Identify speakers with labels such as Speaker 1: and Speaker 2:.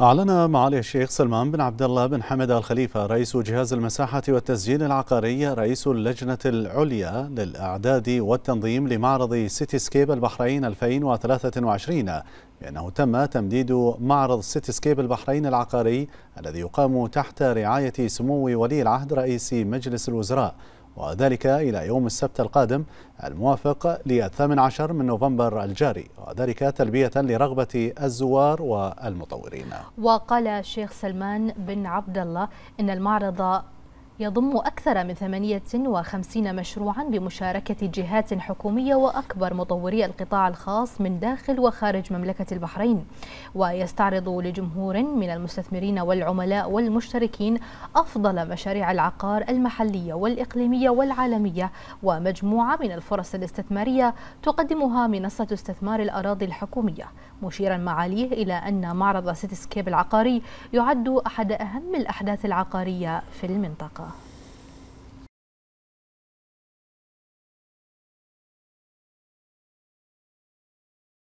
Speaker 1: أعلن معالي الشيخ سلمان بن عبد الله بن حمد الخليفة رئيس جهاز المساحة والتسجيل العقاري رئيس اللجنة العليا للإعداد والتنظيم لمعرض سيتي سكيب البحرين 2023 بأنه تم تمديد معرض سيتي سكيب البحرين العقاري الذي يقام تحت رعاية سمو ولي العهد رئيس مجلس الوزراء وذلك إلى يوم السبت القادم الموافق للثامن عشر من نوفمبر الجاري وذلك تلبية لرغبة الزوار
Speaker 2: والمطورين وقال الشيخ سلمان بن عبد الله إن المعرض يضم أكثر من 58 مشروعا بمشاركة جهات حكومية وأكبر مطوري القطاع الخاص من داخل وخارج مملكة البحرين ويستعرض لجمهور من المستثمرين والعملاء والمشتركين أفضل مشاريع العقار المحلية والإقليمية والعالمية ومجموعة من الفرص الاستثمارية تقدمها منصة استثمار الأراضي الحكومية مشيرا معاليه إلى أن معرض سيتسكيب العقاري يعد أحد أهم الأحداث العقارية في المنطقة